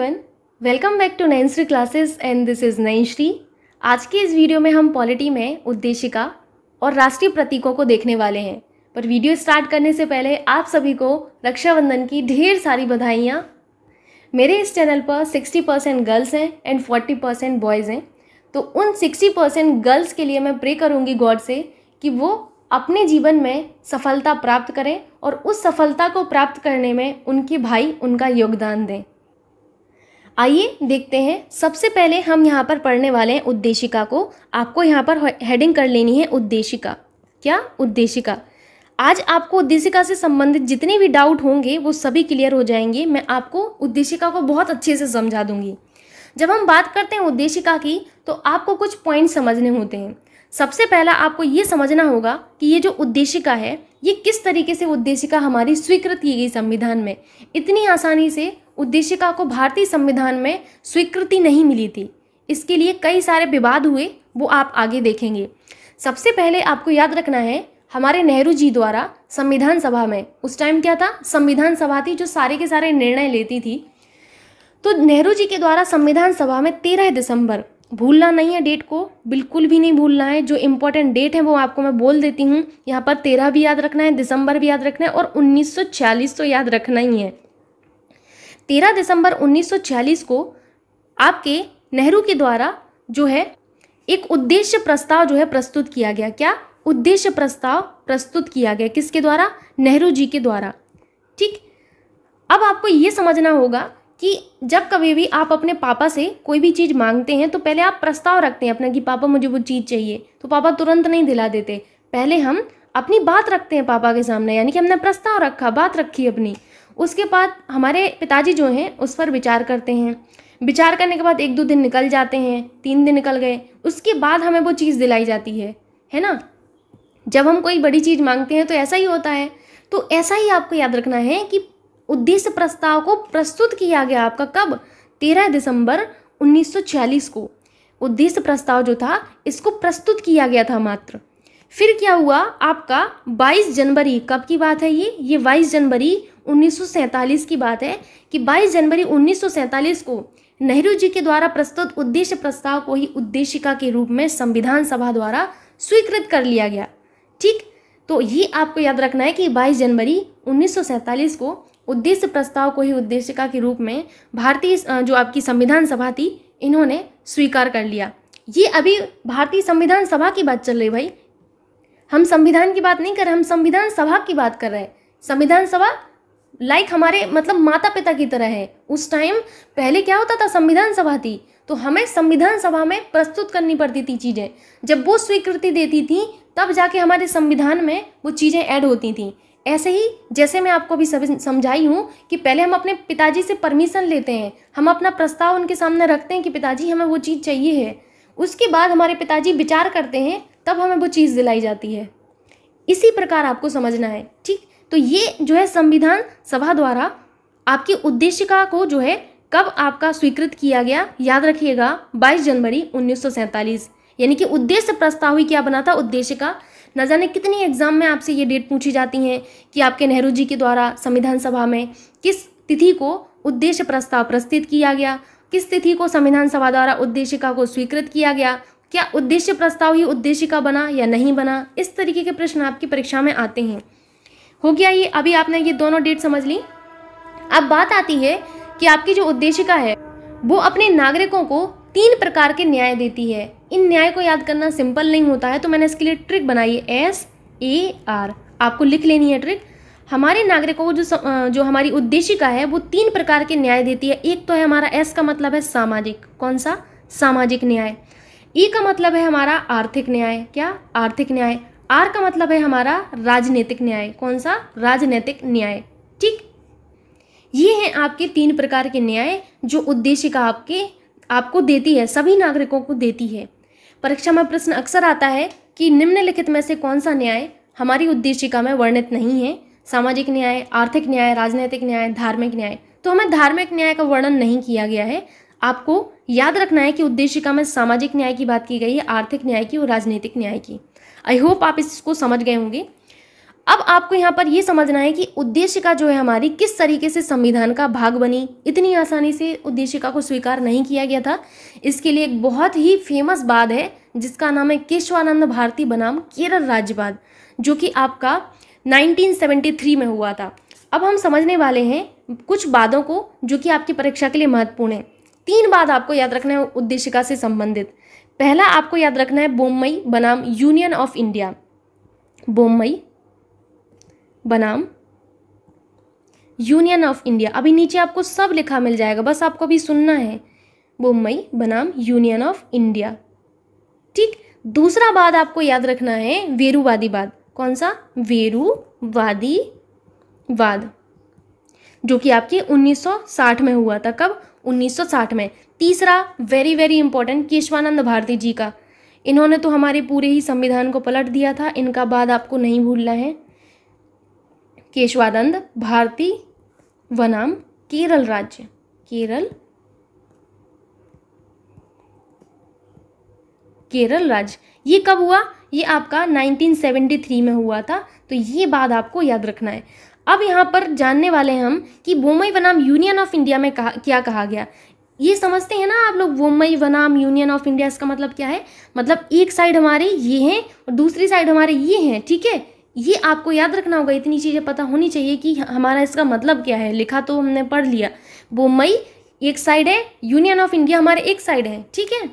everyone welcome back to Nainshree classes and this is Nainshree आज के इस वीडियो में हम पॉलिटी में उद्देशिका और राष्ट्रीय प्रतीकों को देखने वाले हैं पर वीडियो स्टार्ट करने से पहले आप सभी को रक्षाबंधन की ढेर सारी बधाइयाँ मेरे इस चैनल पर 60 परसेंट गर्ल्स हैं एंड 40 परसेंट बॉयज़ हैं तो उन 60 परसेंट गर्ल्स के लिए मैं प्रे करूँगी गॉड से कि वो अपने जीवन में सफलता प्राप्त करें और उस सफलता को प्राप्त करने में उनके भाई उनका योगदान दें आइए देखते हैं सबसे पहले हम यहाँ पर पढ़ने वाले हैं उद्देशिका को आपको यहाँ पर हेडिंग कर लेनी है उद्देशिका क्या उद्देशिका आज आपको उद्देशिका से संबंधित जितने भी डाउट होंगे वो सभी क्लियर हो जाएंगे मैं आपको उद्देशिका को बहुत अच्छे से समझा दूंगी जब हम बात करते हैं उद्देशिका की तो आपको कुछ पॉइंट समझने होते हैं सबसे पहला आपको ये समझना होगा कि ये जो उद्देशिका है ये किस तरीके से उद्देशिका हमारी स्वीकृत की गई संविधान में इतनी आसानी से उद्देशिका को भारतीय संविधान में स्वीकृति नहीं मिली थी इसके लिए कई सारे विवाद हुए वो आप आगे देखेंगे सबसे पहले आपको याद रखना है हमारे नेहरू जी द्वारा संविधान सभा में उस टाइम क्या था संविधान सभा थी जो सारे के सारे निर्णय लेती थी तो नेहरू जी के द्वारा संविधान सभा में तेरह दिसंबर भूलना नहीं है डेट को बिल्कुल भी नहीं भूलना है जो इम्पोर्टेंट डेट है वो आपको मैं बोल देती हूँ यहाँ पर तेरह भी याद रखना है दिसंबर भी याद रखना है और उन्नीस तो याद रखना ही है 13 दिसंबर 1946 को आपके नेहरू के द्वारा जो है एक उद्देश्य प्रस्ताव जो है प्रस्तुत किया गया क्या उद्देश्य प्रस्ताव प्रस्तुत किया गया किसके द्वारा नेहरू जी के द्वारा ठीक अब आपको ये समझना होगा कि जब कभी भी आप अपने पापा से कोई भी चीज़ मांगते हैं तो पहले आप प्रस्ताव रखते हैं अपना कि पापा मुझे वो चीज़ चाहिए तो पापा तुरंत नहीं दिला देते पहले हम अपनी बात रखते हैं पापा के सामने यानी कि हमने प्रस्ताव रखा बात रखी अपनी उसके बाद हमारे पिताजी जो हैं उस पर विचार करते हैं विचार करने के बाद एक दो दिन निकल जाते हैं तीन दिन निकल गए उसके बाद हमें वो चीज़ दिलाई जाती है है ना जब हम कोई बड़ी चीज़ मांगते हैं तो ऐसा ही होता है तो ऐसा ही आपको याद रखना है कि उद्देश्य प्रस्ताव को प्रस्तुत किया गया आपका कब तेरह दिसंबर उन्नीस को उद्देश्य प्रस्ताव जो था इसको प्रस्तुत किया गया था मात्र फिर क्या हुआ आपका 22 जनवरी कब की बात है ये ये 22 जनवरी 1947 की बात है कि 22 जनवरी 1947 को नेहरू जी के द्वारा प्रस्तुत उद्देश्य प्रस्ताव को ही उद्देशिका के रूप में संविधान सभा द्वारा स्वीकृत कर लिया गया ठीक तो ये आपको याद रखना है कि 22 जनवरी 1947 को उद्देश्य प्रस्ताव को ही उद्देशिका के रूप में भारतीय जो आपकी संविधान सभा थी इन्होंने स्वीकार कर लिया ये अभी भारतीय संविधान सभा की बात चल रही भाई हम संविधान की बात नहीं कर रहे हम संविधान सभा की बात कर रहे हैं संविधान सभा लाइक like हमारे मतलब माता पिता की तरह है उस टाइम पहले क्या होता था संविधान सभा थी तो हमें संविधान सभा में प्रस्तुत करनी पड़ती थी चीज़ें जब वो स्वीकृति देती थी तब जाके हमारे संविधान में वो चीज़ें ऐड होती थी ऐसे ही जैसे मैं आपको अभी समझाई हूँ कि पहले हम अपने पिताजी से परमिशन लेते हैं हम अपना प्रस्ताव उनके सामने रखते हैं कि पिताजी हमें वो चीज़ चाहिए है उसके बाद हमारे पिताजी विचार करते हैं तब हमें वो चीज़ दिलाई जाती है इसी प्रकार आपको समझना है ठीक तो ये जो है संविधान सभा द्वारा आपकी उद्देशिका को जो है कब आपका स्वीकृत किया गया याद रखिएगा 22 जनवरी उन्नीस यानी कि उद्देश्य प्रस्ताव ही क्या बना था उद्देश्य का न जाने कितनी एग्जाम में आपसे ये डेट पूछी जाती हैं कि आपके नेहरू जी के द्वारा संविधान सभा में किस तिथि को उद्देश्य प्रस्ताव प्रस्तुत किया गया किस तिथि को संविधान सभा द्वारा उद्देशिका को स्वीकृत किया गया क्या उद्देश्य प्रस्ताव ही उद्देशिका बना या नहीं बना इस तरीके के प्रश्न आपकी परीक्षा में आते हैं हो गया ये अभी आपने ये दोनों डेट समझ ली अब बात आती है कि आपकी जो उद्देशिका है वो अपने नागरिकों को तीन प्रकार के न्याय देती है इन न्याय को याद करना सिंपल नहीं होता है तो मैंने इसके लिए ट्रिक बनाई है एस ए आर आपको लिख लेनी है ट्रिक हमारे नागरिकों को जो स, जो हमारी उद्देशिका है वो तीन प्रकार के न्याय देती है एक तो है हमारा एस का मतलब है सामाजिक कौन सा सामाजिक न्याय ई का मतलब है हमारा आर्थिक न्याय क्या आर्थिक न्याय आर का मतलब है हमारा राजनीतिक न्याय कौन सा राजनीतिक न्याय ठीक ये हैं आपके तीन प्रकार के न्याय जो का आपके आपको देती है सभी नागरिकों को देती है परीक्षा में प्रश्न अक्सर आता है कि निम्नलिखित में से कौन सा न्याय हमारी उद्देशिका में वर्णित नहीं है सामाजिक न्याय आर्थिक न्याय राजनीतिक न्याय धार्मिक न्याय तो हमें धार्मिक न्याय का वर्णन नहीं किया गया है आपको याद रखना है कि उद्देशिका में सामाजिक न्याय की बात की गई है आर्थिक न्याय की और राजनीतिक न्याय की आई होप आप इसको समझ गए होंगे अब आपको यहाँ पर ये समझना है कि उद्देशिका जो है हमारी किस तरीके से संविधान का भाग बनी इतनी आसानी से उद्देशिका को स्वीकार नहीं किया गया था इसके लिए एक बहुत ही फेमस बाद है जिसका नाम है केशवानंद भारती बनाम केरल राज्यवाद जो कि आपका 1973 में हुआ था अब हम समझने वाले हैं कुछ वादों को जो कि आपकी परीक्षा के लिए महत्वपूर्ण है तीन बात आपको याद रखना है उद्देशिका से संबंधित पहला आपको याद रखना है बोम्बई बनाम यूनियन ऑफ इंडिया बोम्बई बनाम यूनियन ऑफ इंडिया अभी नीचे आपको सब लिखा मिल जाएगा बस आपको अभी सुनना है बोम्बई बनाम यूनियन ऑफ इंडिया ठीक दूसरा बाद आपको याद रखना है वेरुवादी बाद कौन सा वेरुवादी वाद जो कि आपके 1960 में हुआ था कब 1960 में तीसरा very very important Keshavananda Bharati ji का इन्होंने तो हमारे पूरे ही संविधान को पलट दिया था इनका बाद आपको नहीं भूलना है केशवानंद भारती वनाम केरल राज्य केरल केरल राज्य ये कब हुआ ये आपका 1973 में हुआ था तो ये बात आपको याद रखना है अब यहाँ पर जानने वाले हैं हम कि बोमई बनाम यूनियन ऑफ इंडिया में कहा क्या कहा गया ये समझते हैं ना आप लोग बोमई वनाम यूनियन ऑफ इंडिया इसका मतलब क्या है मतलब एक साइड हमारे ये हैं और दूसरी साइड हमारे ये हैं ठीक है ये आपको याद रखना होगा इतनी चीज़ें पता होनी चाहिए कि हमारा इसका मतलब क्या है लिखा तो हमने पढ़ लिया बोमई एक साइड है यूनियन ऑफ इंडिया हमारे एक साइड है ठीक है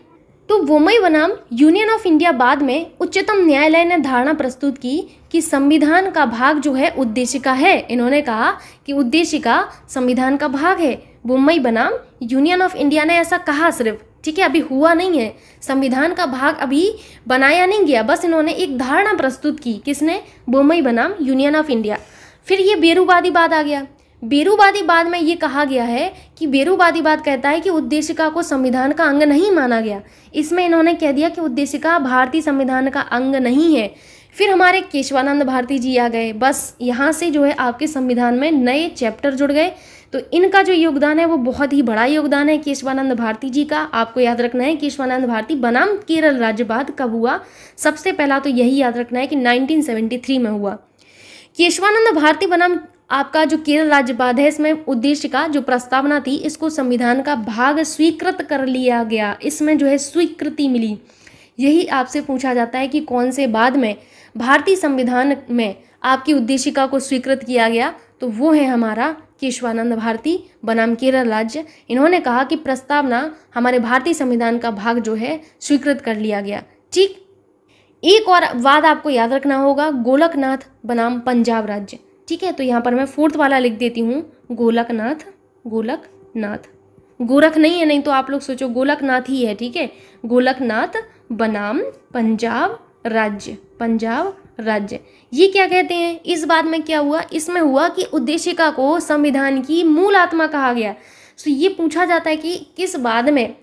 तो वोमई बनाम यूनियन ऑफ इंडिया बाद में उच्चतम न्यायालय ने धारणा प्रस्तुत की कि संविधान का भाग जो है उद्देशिका है इन्होंने कहा कि उद्देशिका संविधान का भाग है बुम्बई बनाम यूनियन ऑफ इंडिया ने ऐसा कहा सिर्फ ठीक है अभी हुआ नहीं है संविधान का भाग अभी बनाया नहीं गया बस इन्होंने एक धारणा प्रस्तुत की किसने बुम्बई बनाम यूनियन ऑफ इंडिया फिर ये बेरूबादी बात आ गया बाद में ये कहा गया है कि बाद कहता है कि उद्देशिका को संविधान का अंग नहीं माना गया इसमें इन्होंने कह दिया कि उद्देशिका भारतीय संविधान का अंग नहीं है फिर हमारे केशवानंद भारती जी आ गए बस यहाँ से जो है आपके संविधान में नए चैप्टर जुड़ गए तो इनका जो योगदान है वो बहुत ही बड़ा योगदान है केशवानंद भारती जी का आपको याद रखना है केशवानंद भारती बनाम केरल राज्यवाद कब हुआ सबसे पहला तो यही याद रखना है कि 1973 में हुआ केशवानंद भारती बनाम आपका जो केरल बाद है इसमें उद्देश्य का जो प्रस्तावना थी इसको संविधान का भाग स्वीकृत कर लिया गया इसमें जो है स्वीकृति मिली यही आपसे पूछा जाता है कि कौन से बाद में भारतीय संविधान में आपकी उद्देशिका को स्वीकृत किया गया तो वो है हमारा केशवानंद भारती बनाम केरल राज्य इन्होंने कहा कि प्रस्तावना हमारे भारतीय संविधान का भाग जो है स्वीकृत कर लिया गया ठीक एक और वाद आपको याद रखना होगा गोलकनाथ बनाम पंजाब राज्य ठीक है तो यहाँ पर मैं फोर्थ वाला लिख देती हूँ गोलकनाथ गोलकनाथ गोरख नहीं है नहीं तो आप लोग सोचो गोलकनाथ ही है ठीक है गोलकनाथ बनाम पंजाब राज्य पंजाब राज्य ये क्या कहते हैं इस बात में क्या हुआ इसमें हुआ कि उद्देशिका को संविधान की मूल आत्मा कहा गया सो तो ये पूछा जाता है कि किस बाद में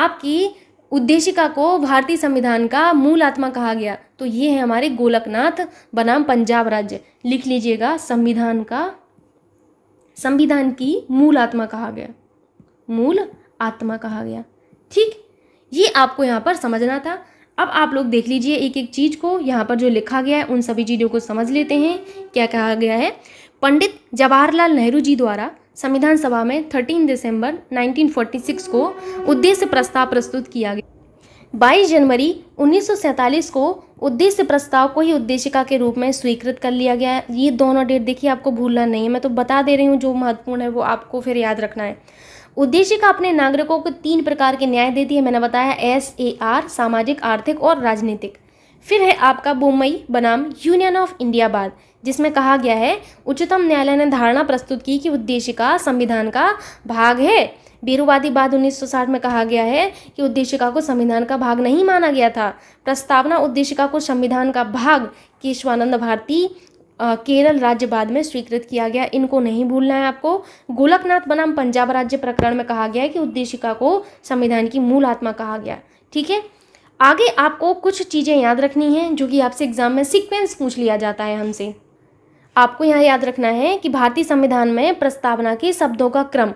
आपकी उद्देशिका को भारतीय संविधान का मूल आत्मा कहा गया तो ये है हमारे गोलकनाथ बनाम पंजाब राज्य लिख लीजिएगा संविधान का संविधान की मूल आत्मा कहा गया मूल आत्मा कहा गया ठीक ये आपको यहाँ पर समझना था अब आप लोग देख लीजिए एक एक चीज़ को यहाँ पर जो लिखा गया है उन सभी चीज़ों को समझ लेते हैं क्या कहा गया है पंडित जवाहरलाल नेहरू जी द्वारा संविधान सभा में 13 दिसंबर 1946 को उद्देश्य प्रस्ताव प्रस्तुत किया गया 22 जनवरी 1947 को उद्देश्य प्रस्ताव को ही उद्देशिका के रूप में स्वीकृत कर लिया गया ये दोनों डेट देखिए आपको भूलना नहीं है मैं तो बता दे रही हूँ जो महत्वपूर्ण है वो आपको फिर याद रखना है उद्देशिका अपने नागरिकों को तीन प्रकार के न्याय देती है मैंने बताया एस ए आर सामाजिक आर्थिक और राजनीतिक फिर है आपका बुम्बई बनाम यूनियन ऑफ इंडिया बाद जिसमें कहा गया है उच्चतम न्यायालय ने धारणा प्रस्तुत की कि उद्देशिका संविधान का भाग है बेरूवादी बाद 1960 में कहा गया है कि उद्देशिका को संविधान का भाग नहीं माना गया था प्रस्तावना उद्देशिका को संविधान का भाग केशवानंद भारती केरल राज्य बाद में स्वीकृत किया गया इनको नहीं भूलना है आपको गोलकनाथ बनाम पंजाब राज्य प्रकरण में कहा गया है कि उद्देशिका को संविधान की मूल आत्मा कहा गया ठीक है आगे आपको कुछ चीज़ें याद रखनी हैं जो कि आपसे एग्जाम में सीक्वेंस पूछ लिया जाता है हमसे आपको यहाँ याद रखना है कि भारतीय संविधान में प्रस्तावना के शब्दों का क्रम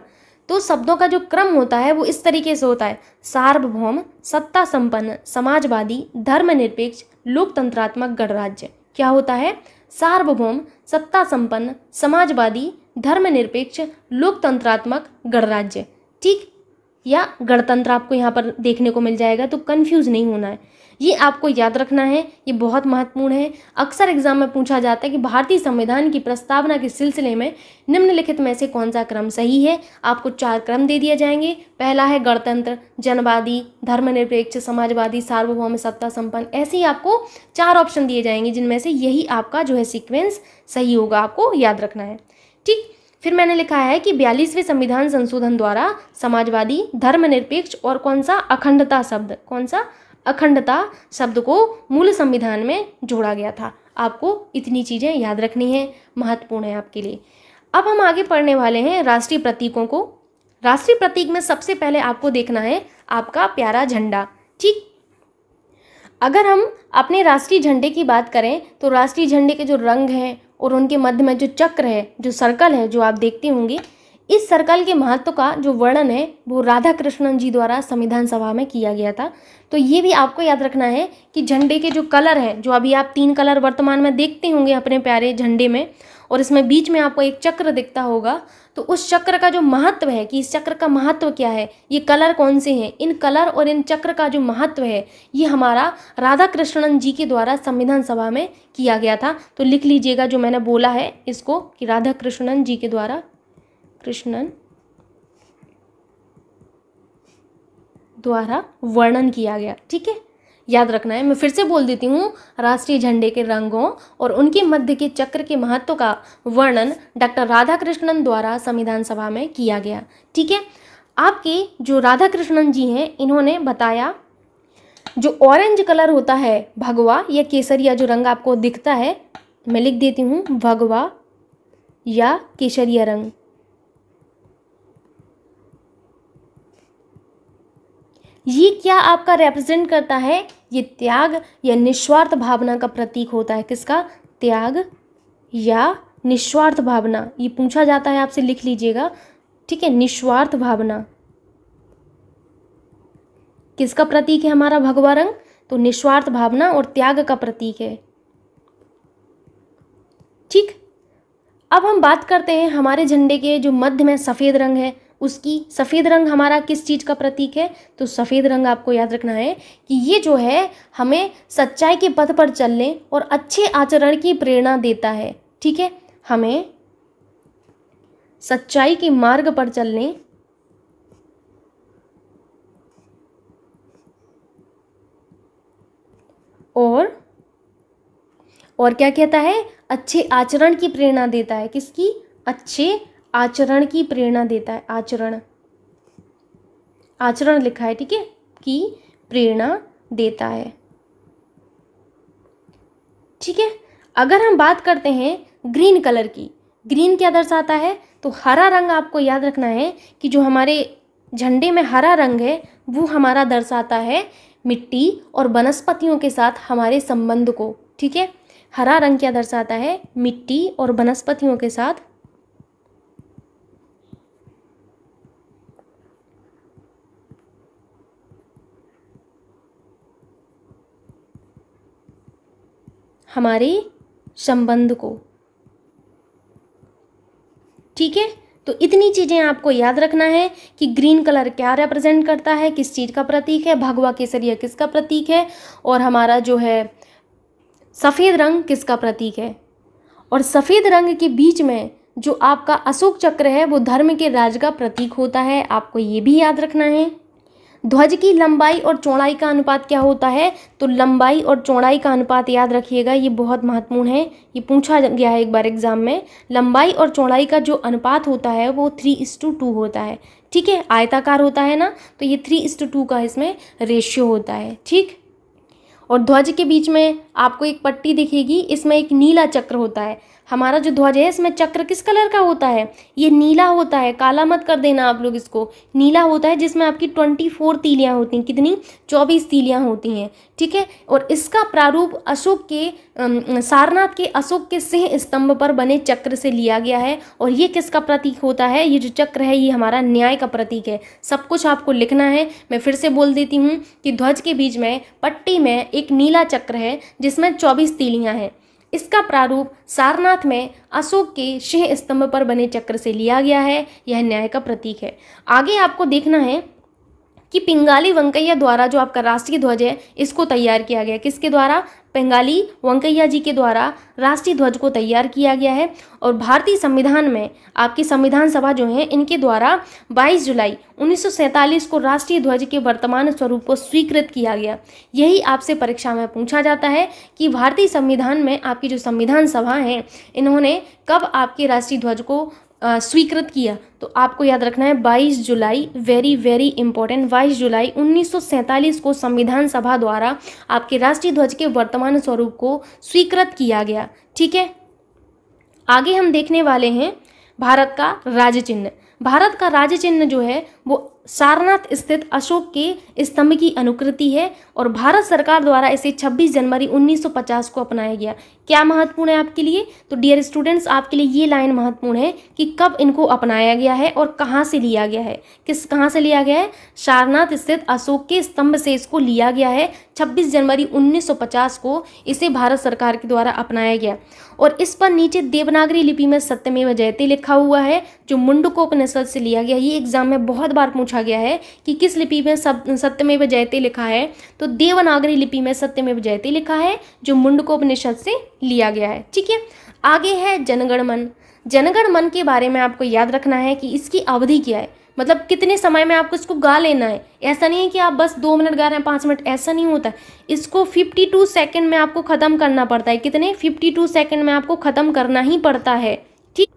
तो शब्दों का जो क्रम होता है वो इस तरीके से होता है सार्वभौम सत्ता संपन्न समाजवादी धर्मनिरपेक्ष लोकतंत्रात्मक गणराज्य क्या होता है सार्वभौम सत्ता संपन्न समाजवादी धर्मनिरपेक्ष लोकतंत्रात्मक गणराज्य ठीक या गणतंत्र आपको यहाँ पर देखने को मिल जाएगा तो कन्फ्यूज नहीं होना है ये आपको याद रखना है ये बहुत महत्वपूर्ण है अक्सर एग्जाम में पूछा जाता है कि भारतीय संविधान की प्रस्तावना के सिलसिले में निम्नलिखित में से कौन सा क्रम सही है आपको चार क्रम दे दिए जाएंगे पहला है गणतंत्र जनवादी धर्मनिरपेक्ष समाजवादी सार्वभौम सत्ता संपन्न ऐसे ही आपको चार ऑप्शन दिए जाएंगे जिनमें से यही आपका जो है सिक्वेंस सही होगा आपको याद रखना है ठीक फिर मैंने लिखा है कि बयालीसवें संविधान संशोधन द्वारा समाजवादी धर्मनिरपेक्ष और कौन सा अखंडता शब्द कौन सा अखंडता शब्द को मूल संविधान में जोड़ा गया था आपको इतनी चीज़ें याद रखनी है महत्वपूर्ण है आपके लिए अब हम आगे पढ़ने वाले हैं राष्ट्रीय प्रतीकों को राष्ट्रीय प्रतीक में सबसे पहले आपको देखना है आपका प्यारा झंडा ठीक अगर हम अपने राष्ट्रीय झंडे की बात करें तो राष्ट्रीय झंडे के जो रंग हैं और उनके मध्य में जो चक्र है जो सर्कल है जो आप देखते होंगे इस सर्कल के महत्व का जो वर्णन है वो राधा कृष्णन जी द्वारा संविधान सभा में किया गया था तो ये भी आपको याद रखना है कि झंडे के जो कलर हैं जो अभी आप तीन कलर वर्तमान में देखते होंगे अपने प्यारे झंडे में और इसमें बीच में आपको एक चक्र दिखता होगा तो उस चक्र का जो महत्व है कि इस चक्र का महत्व क्या है ये कलर कौन से हैं इन कलर और इन चक्र का जो महत्व है ये हमारा राधा कृष्णन जी के द्वारा संविधान सभा में किया गया था तो लिख लीजिएगा जो मैंने बोला है इसको कि राधा कृष्णन जी के द्वारा कृष्णन द्वारा वर्णन किया गया ठीक है याद रखना है मैं फिर से बोल देती हूँ राष्ट्रीय झंडे के रंगों और उनके मध्य के चक्र के महत्व का वर्णन डॉक्टर राधा कृष्णन द्वारा संविधान सभा में किया गया ठीक है आपके जो राधा कृष्णन जी हैं इन्होंने बताया जो ऑरेंज कलर होता है भगवा या केसरिया जो रंग आपको दिखता है मैं लिख देती हूँ भगवा या केसरिया रंग ये क्या आपका रिप्रेजेंट करता है ये त्याग या निस्वार्थ भावना का प्रतीक होता है किसका त्याग या निस्वार्थ भावना ये पूछा जाता है आपसे लिख लीजिएगा ठीक है निस्वार्थ भावना किसका प्रतीक है हमारा भगवा रंग तो निस्वार्थ भावना और त्याग का प्रतीक है ठीक अब हम बात करते हैं हमारे झंडे के जो मध्य में सफ़ेद रंग है उसकी सफ़ेद रंग हमारा किस चीज़ का प्रतीक है तो सफ़ेद रंग आपको याद रखना है कि ये जो है हमें सच्चाई के पथ पर चलने और अच्छे आचरण की प्रेरणा देता है ठीक है हमें सच्चाई के मार्ग पर चलने और और क्या कहता है अच्छे आचरण की प्रेरणा देता है किसकी अच्छे आचरण की प्रेरणा देता है आचरण आचरण लिखा है ठीक है की प्रेरणा देता है ठीक है अगर हम बात करते हैं ग्रीन कलर की ग्रीन क्या दर्शाता है तो हरा रंग आपको याद रखना है कि जो हमारे झंडे में हरा रंग है वो हमारा दर्शाता है मिट्टी और वनस्पतियों के साथ हमारे संबंध को ठीक है हरा रंग क्या दर्शाता है मिट्टी और वनस्पतियों के साथ हमारे संबंध को ठीक है तो इतनी चीज़ें आपको याद रखना है कि ग्रीन कलर क्या रिप्रेजेंट करता है किस चीज़ का प्रतीक है भगवा केसरिया किसका प्रतीक है और हमारा जो है सफ़ेद रंग किसका प्रतीक है और सफ़ेद रंग के बीच में जो आपका अशोक चक्र है वो धर्म के राज का प्रतीक होता है आपको ये भी याद रखना है ध्वज की लंबाई और चौड़ाई का अनुपात क्या होता है तो लंबाई और चौड़ाई का अनुपात याद रखिएगा ये बहुत महत्वपूर्ण है ये पूछा गया है एक बार एग्जाम में लंबाई और चौड़ाई का जो अनुपात होता है वो थ्री इस टू टू होता है ठीक है आयताकार होता है ना तो ये थ्री इस टू टू का इसमें रेशियो होता है ठीक और ध्वज के बीच में आपको एक पट्टी दिखेगी इसमें एक नीला चक्र होता है हमारा जो ध्वज है इसमें चक्र किस कलर का होता है ये नीला होता है काला मत कर देना आप लोग इसको नीला होता है जिसमें आपकी ट्वेंटी फोर तीलियाँ होती हैं कितनी चौबीस तीलियाँ होती हैं ठीक है और इसका प्रारूप अशोक के सारनाथ के अशोक के सिंह स्तंभ पर बने चक्र से लिया गया है और ये किसका प्रतीक होता है ये जो चक्र है ये हमारा न्याय का प्रतीक है सब कुछ आपको लिखना है मैं फिर से बोल देती हूँ कि ध्वज के बीच में पट्टी में एक नीला चक्र है जिसमें चौबीस तीलियाँ हैं इसका प्रारूप सारनाथ में अशोक के सिंह स्तंभ पर बने चक्र से लिया गया है यह न्याय का प्रतीक है आगे आपको देखना है कि पिंगाली वेंकैया द्वारा जो आपका राष्ट्रीय ध्वज है इसको तैयार किया गया किसके द्वारा पिंगाली वेंकैया जी के द्वारा राष्ट्रीय ध्वज को तैयार किया गया है और भारतीय संविधान में आपकी संविधान सभा जो है इनके द्वारा 22 जुलाई 1947 को राष्ट्रीय ध्वज के वर्तमान स्वरूप को स्वीकृत किया गया यही आपसे परीक्षा में पूछा जाता है कि भारतीय संविधान में आपकी जो संविधान सभा है इन्होंने कब आपके राष्ट्रीय ध्वज को स्वीकृत किया तो आपको याद रखना है 22 जुलाई वेरी वेरी इंपॉर्टेंट 22 जुलाई 1947 को संविधान सभा द्वारा आपके राष्ट्रीय ध्वज के वर्तमान स्वरूप को स्वीकृत किया गया ठीक है आगे हम देखने वाले हैं भारत का राज्य चिन्ह भारत का राज्य चिन्ह जो है वो सारनाथ स्थित अशोक के स्तंभ की अनुकृति है और भारत सरकार द्वारा इसे 26 जनवरी 1950 को अपनाया गया क्या महत्वपूर्ण है आपके लिए तो डियर स्टूडेंट्स आपके लिए ये लाइन महत्वपूर्ण है कि कब इनको अपनाया गया है और कहाँ से लिया गया है किस कहाँ से लिया गया है सारनाथ स्थित अशोक के स्तंभ से इसको लिया गया है छब्बीस जनवरी पचास को इसे भारत सरकार के द्वारा अपनाया गया और इस पर नीचे देवनागरी लिपि में सत्यमेव जयते लिखा हुआ है जो मुंडकोपनिषद से लिया गया ये एग्जाम में बहुत बार पूछा गया है कि किस लिपि में सब सत्यमेव जयते लिखा है तो देवनागरी लिपि में सत्यमेव जयते लिखा है जो मुंडकोपनिषद से लिया गया है ठीक है आगे है जनगणमन जनगण मन के बारे में आपको याद रखना है कि इसकी अवधि क्या है मतलब कितने समय में आपको इसको गा लेना है ऐसा नहीं है कि आप बस दो मिनट गा रहे हैं पाँच मिनट ऐसा नहीं होता है इसको फिफ्टी टू सेकेंड में आपको ख़त्म करना पड़ता है कितने फिफ्टी टू सेकेंड में आपको ख़त्म करना ही पड़ता है ठीक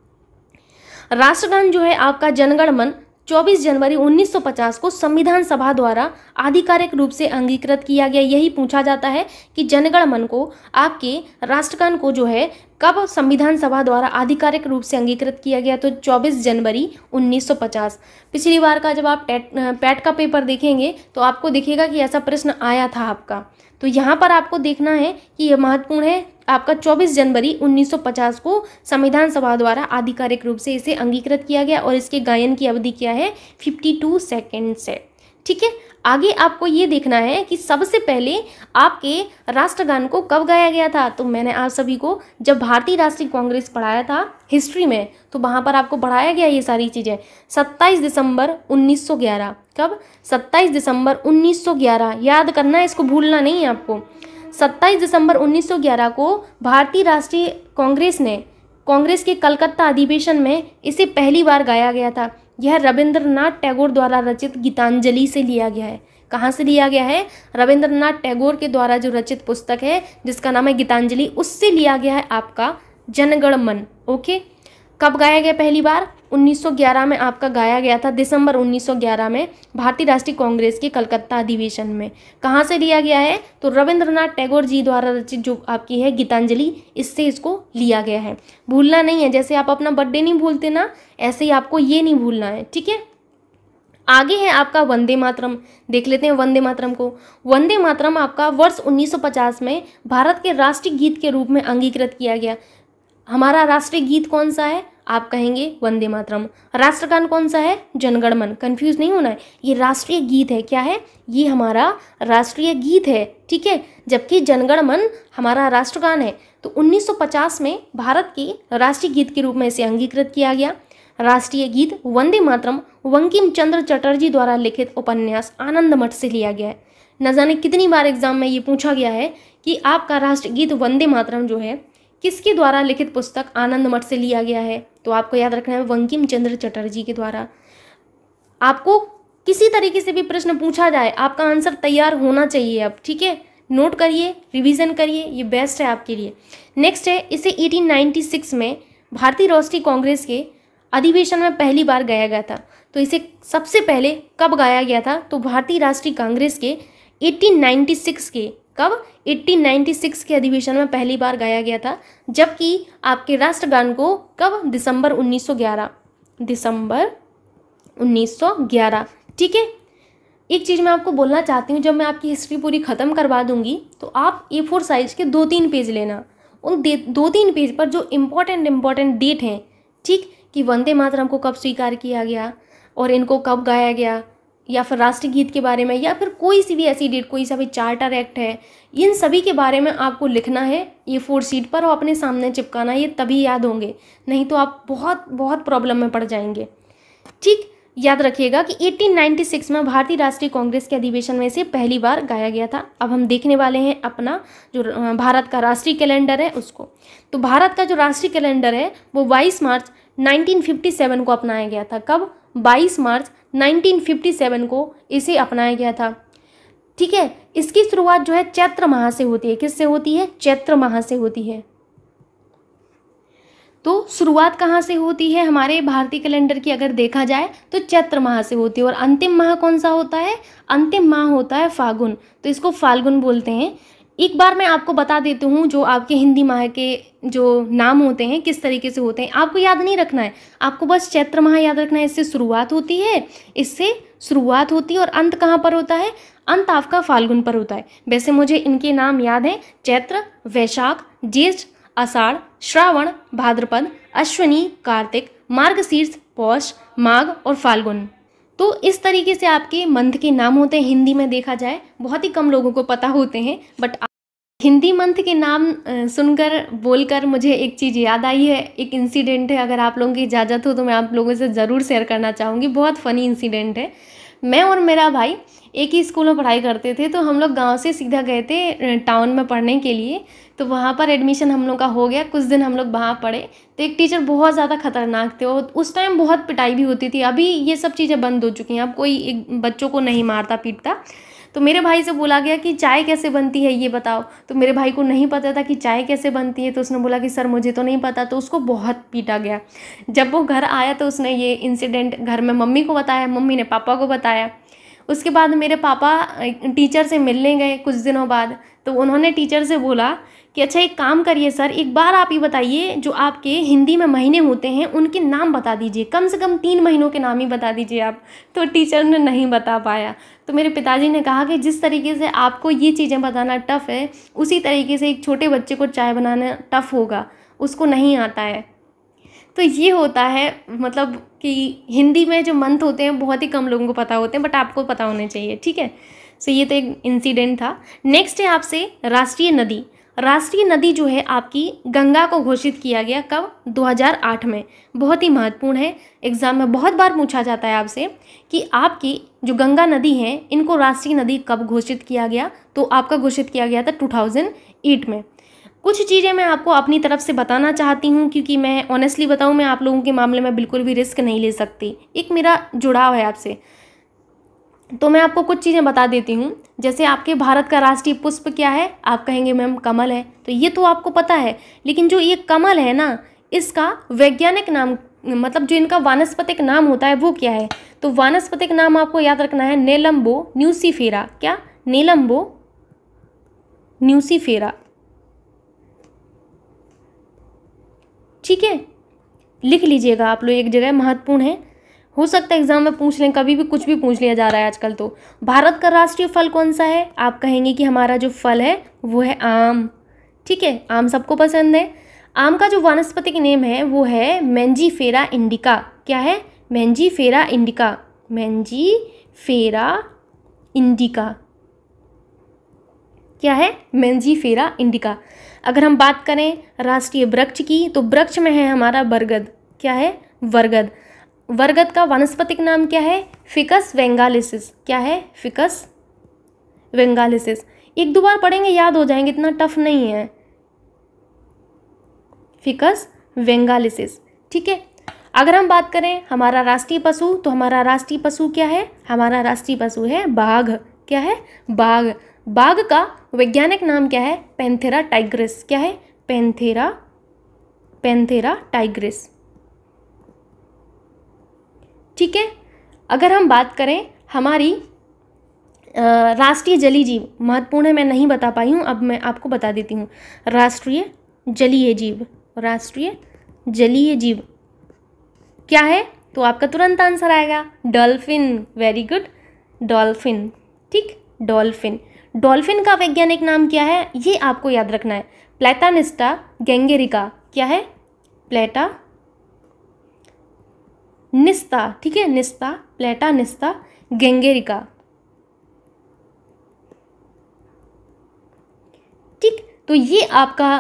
राष्ट्रगान जो है आपका जनगणमन 24 जनवरी 1950 को संविधान सभा द्वारा आधिकारिक रूप से अंगीकृत किया गया यही पूछा जाता है कि जनगणमन को आपके राष्ट्रगान को जो है कब संविधान सभा द्वारा आधिकारिक रूप से अंगीकृत किया गया तो 24 जनवरी 1950 पिछली बार का जब आप टेट पैट का पेपर देखेंगे तो आपको दिखेगा कि ऐसा प्रश्न आया था आपका तो यहाँ पर आपको देखना है कि यह महत्वपूर्ण है आपका 24 जनवरी 1950 को संविधान सभा द्वारा आधिकारिक रूप से इसे अंगीकृत किया गया और इसके गायन की अवधि क्या है फिफ्टी टू है ठीक है आगे आपको ये देखना है कि सबसे पहले आपके राष्ट्रगान को कब गाया गया था तो मैंने आप सभी को जब भारतीय राष्ट्रीय कांग्रेस पढ़ाया था हिस्ट्री में तो वहाँ पर आपको पढ़ाया गया ये सारी चीज़ें 27 दिसंबर 1911 कब 27 दिसंबर 1911 याद करना है इसको भूलना नहीं है आपको 27 दिसंबर 1911 को भारतीय राष्ट्रीय कांग्रेस ने कांग्रेस के कलकत्ता अधिवेशन में इसे पहली बार गाया गया था यह रविंद्रनाथ टैगोर द्वारा रचित गीतांजलि से लिया गया है कहाँ से लिया गया है रविंद्रनाथ टैगोर के द्वारा जो रचित पुस्तक है जिसका नाम है गीतांजलि उससे लिया गया है आपका जनगण मन ओके कब गाया गया पहली बार 1911 में आपका गाया गया था दिसंबर 1911 में भारतीय राष्ट्रीय कांग्रेस के कलकत्ता अधिवेशन में कहाँ से लिया गया है तो रविंद्रनाथ टैगोर जी द्वारा रचित जो आपकी है गीतांजलि इससे इसको लिया गया है भूलना नहीं है जैसे आप अपना बर्थडे नहीं भूलते ना ऐसे ही आपको ये नहीं भूलना है ठीक है आगे है आपका वंदे मातरम देख लेते हैं वंदे मातरम को वंदे मातरम आपका वर्ष 1950 में भारत के राष्ट्रीय गीत के रूप में अंगीकृत किया गया हमारा राष्ट्रीय गीत कौन सा है आप कहेंगे वंदे मातरम राष्ट्रगान कौन सा है जनगणमन कंफ्यूज नहीं होना है ये राष्ट्रीय गीत है क्या है ये हमारा राष्ट्रीय गीत है ठीक है जबकि जनगणमन हमारा राष्ट्रगान है तो 1950 में भारत के राष्ट्रीय गीत के रूप में इसे अंगीकृत किया गया राष्ट्रीय गीत वंदे मातरम वंकिम चंद्र चटर्जी द्वारा लिखित उपन्यास आनंद मठ से लिया गया है न जाने कितनी बार एग्जाम में ये पूछा गया है कि आपका राष्ट्रगीत वंदे मातरम जो है किसके द्वारा लिखित पुस्तक आनंद मठ से लिया गया है तो आपको याद रखना है वंकिम चंद्र चटर्जी के द्वारा आपको किसी तरीके से भी प्रश्न पूछा जाए आपका आंसर तैयार होना चाहिए अब ठीक है नोट करिए रिवीजन करिए ये बेस्ट है आपके लिए नेक्स्ट है इसे 1896 में भारतीय राष्ट्रीय कांग्रेस के अधिवेशन में पहली बार गाया गया था तो इसे सबसे पहले कब गाया गया था तो भारतीय राष्ट्रीय कांग्रेस के 1896 के कब 1896 के अधिवेशन में पहली बार गाया गया था जबकि आपके राष्ट्रगान को कब दिसंबर 1911 दिसंबर 1911 ठीक है एक चीज़ मैं आपको बोलना चाहती हूँ जब मैं आपकी हिस्ट्री पूरी ख़त्म करवा दूंगी तो आप ए फोर साइज़ के दो तीन पेज लेना उन दो तीन पेज पर जो इम्पोर्टेंट इम्पॉर्टेंट डेट हैं ठीक कि वंदे मातरम को कब स्वीकार किया गया और इनको कब गाया गया या फिर राष्ट्रीय गीत के बारे में या फिर कोई सी भी ऐसी डेट कोई सा भी चार्टर एक्ट है इन सभी के बारे में आपको लिखना है ये फोर सीट पर और अपने सामने चिपकाना ये तभी याद होंगे नहीं तो आप बहुत बहुत प्रॉब्लम में पड़ जाएंगे ठीक याद रखिएगा कि 1896 में भारतीय राष्ट्रीय कांग्रेस के अधिवेशन में से पहली बार गाया गया था अब हम देखने वाले हैं अपना जो भारत का राष्ट्रीय कैलेंडर है उसको तो भारत का जो राष्ट्रीय कैलेंडर है वो 22 मार्च 1957 को अपनाया गया था कब 22 मार्च 1957 को इसे अपनाया गया था ठीक है इसकी शुरुआत जो है चैत्र माह से होती है किससे होती है चैत्र माह से होती है तो शुरुआत कहाँ से होती है हमारे भारतीय कैलेंडर की अगर देखा जाए तो चैत्र माह से होती है और अंतिम माह कौन सा होता है अंतिम माह होता है फागुन तो इसको फाल्गुन बोलते हैं एक बार मैं आपको बता देती हूँ जो आपके हिंदी माह के जो नाम होते हैं किस तरीके से होते हैं आपको याद नहीं रखना है आपको बस चैत्र माह याद रखना है इससे शुरुआत होती है इससे शुरुआत होती है और अंत कहाँ पर होता है अंत आपका फाल्गुन पर होता है वैसे मुझे इनके नाम याद हैं चैत्र वैशाख ज्येष्ठ आषाढ़ श्रावण भाद्रपद अश्विनी कार्तिक मार्गशीर्ष पौष माघ और फाल्गुन तो इस तरीके से आपके मंथ के नाम होते हैं हिंदी में देखा जाए बहुत ही कम लोगों को पता होते हैं बट हिंदी मंथ के नाम सुनकर बोलकर मुझे एक चीज़ याद आई है एक इंसिडेंट है अगर आप लोगों की इजाज़त हो तो मैं आप लोगों से ज़रूर शेयर करना चाहूँगी बहुत फ़नी इंसिडेंट है मैं और मेरा भाई एक ही स्कूल में पढ़ाई करते थे तो हम लोग गांव से सीधा गए थे टाउन में पढ़ने के लिए तो वहाँ पर एडमिशन हम लोग का हो गया कुछ दिन हम लोग वहाँ पढ़े तो एक टीचर बहुत ज़्यादा खतरनाक थे और उस टाइम बहुत पिटाई भी होती थी अभी ये सब चीज़ें बंद हो चुकी हैं अब कोई एक बच्चों को नहीं मारता पीटता तो मेरे भाई से बोला गया कि चाय कैसे बनती है ये बताओ तो मेरे भाई को नहीं पता था कि चाय कैसे बनती है तो उसने बोला कि सर मुझे तो नहीं पता तो उसको बहुत पीटा गया जब वो घर आया तो उसने ये इंसिडेंट घर में मम्मी को बताया मम्मी ने पापा को बताया उसके बाद मेरे पापा टीचर से मिलने गए कुछ दिनों बाद तो उन्होंने टीचर से बोला कि अच्छा एक काम करिए सर एक बार आप ये बताइए जो आपके हिंदी में महीने होते हैं उनके नाम बता दीजिए कम से कम तीन महीनों के नाम ही बता दीजिए आप तो टीचर ने नहीं बता पाया तो मेरे पिताजी ने कहा कि जिस तरीके से आपको ये चीज़ें बताना टफ़ है उसी तरीके से एक छोटे बच्चे को चाय बनाना टफ़ होगा उसको नहीं आता है तो ये होता है मतलब कि हिंदी में जो मंथ होते हैं बहुत ही कम लोगों को पता होते हैं बट आपको पता होने चाहिए ठीक है सो so, ये तो एक इंसिडेंट था नेक्स्ट है आपसे राष्ट्रीय नदी राष्ट्रीय नदी जो है आपकी गंगा को घोषित किया गया कब 2008 में बहुत ही महत्वपूर्ण है एग्जाम में बहुत बार पूछा जाता है आपसे कि आपकी जो गंगा नदी है इनको राष्ट्रीय नदी कब घोषित किया गया तो आपका घोषित किया गया था 2008 में कुछ चीज़ें मैं आपको अपनी तरफ से बताना चाहती हूँ क्योंकि मैं ऑनेस्टली बताऊँ मैं आप लोगों के मामले में बिल्कुल भी रिस्क नहीं ले सकती एक मेरा जुड़ाव है आपसे तो मैं आपको कुछ चीज़ें बता देती हूँ जैसे आपके भारत का राष्ट्रीय पुष्प क्या है आप कहेंगे मैम कमल है तो ये तो आपको पता है लेकिन जो ये कमल है ना इसका वैज्ञानिक नाम मतलब जो इनका वानस्पतिक नाम होता है वो क्या है तो वानस्पतिक नाम आपको याद रखना है नेलम्बो न्यूसीफेरा क्या नीलम्बो न्यूसीफेरा ठीक है लिख लीजिएगा आप लोग एक जगह महत्वपूर्ण है हो सकता है एग्जाम में पूछ लें कभी भी कुछ भी पूछ लिया जा रहा है आजकल तो भारत का राष्ट्रीय फल कौन सा है आप कहेंगे कि हमारा जो फल है वो है आम ठीक है आम सबको पसंद है आम का जो वानस्पतिक नेम है वो है मैंजी फेरा इंडिका क्या है मैंजी फेरा इंडिका मैंजी फेरा इंडिका क्या है मैंजी फेरा इंडिका अगर हम बात करें राष्ट्रीय वृक्ष की तो वृक्ष में है हमारा बरगद क्या है वरगद वर्गत का वनस्पतिक नाम क्या है फिकस वेंगालिसिस क्या है फिकस वेंगालिसिस एक दो बार पढ़ेंगे याद हो जाएंगे इतना टफ नहीं है फिकस वेंगालिसिस ठीक है अगर हम बात करें हमारा राष्ट्रीय पशु तो हमारा राष्ट्रीय पशु क्या है हमारा राष्ट्रीय पशु है बाघ क्या है बाघ बाघ का वैज्ञानिक नाम क्या है पेंथेरा टाइग्रिस क्या है पेंथेरा पेंथेरा टाइग्रिस ठीक है अगर हम बात करें हमारी राष्ट्रीय जलीय जीव महत्वपूर्ण है मैं नहीं बता पाई हूँ अब मैं आपको बता देती हूँ राष्ट्रीय जलीय जीव राष्ट्रीय जलीय जीव क्या है तो आपका तुरंत आंसर आएगा डॉल्फिन वेरी गुड डॉल्फिन ठीक डॉल्फिन डॉल्फिन का वैज्ञानिक नाम क्या है ये आपको याद रखना है प्लेटानिस्टा गेंगेरिका क्या है प्लेटा निस्ता ठीक है निस्ता प्लेटा निस्ता गेंगेरिका ठीक तो ये आपका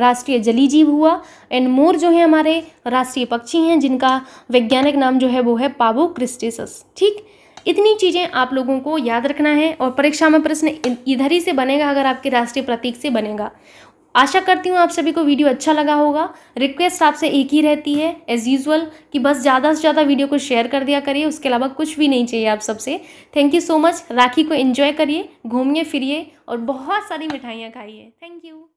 राष्ट्रीय जली जीव हुआ एंड मोर जो है हमारे राष्ट्रीय पक्षी हैं जिनका वैज्ञानिक नाम जो है वो है पावो क्रिस्टिस ठीक इतनी चीज़ें आप लोगों को याद रखना है और परीक्षा में प्रश्न इधर ही से बनेगा अगर आपके राष्ट्रीय प्रतीक से बनेगा आशा करती हूँ आप सभी को वीडियो अच्छा लगा होगा रिक्वेस्ट आपसे एक ही रहती है एज़ यूजल कि बस ज़्यादा से ज़्यादा वीडियो को शेयर कर दिया करिए उसके अलावा कुछ भी नहीं चाहिए आप सबसे thank you so much Rakhi को एंजॉय करिए घूमिए फिरिए और बहुत सारी मिठाइयाँ खाइए थैंक यू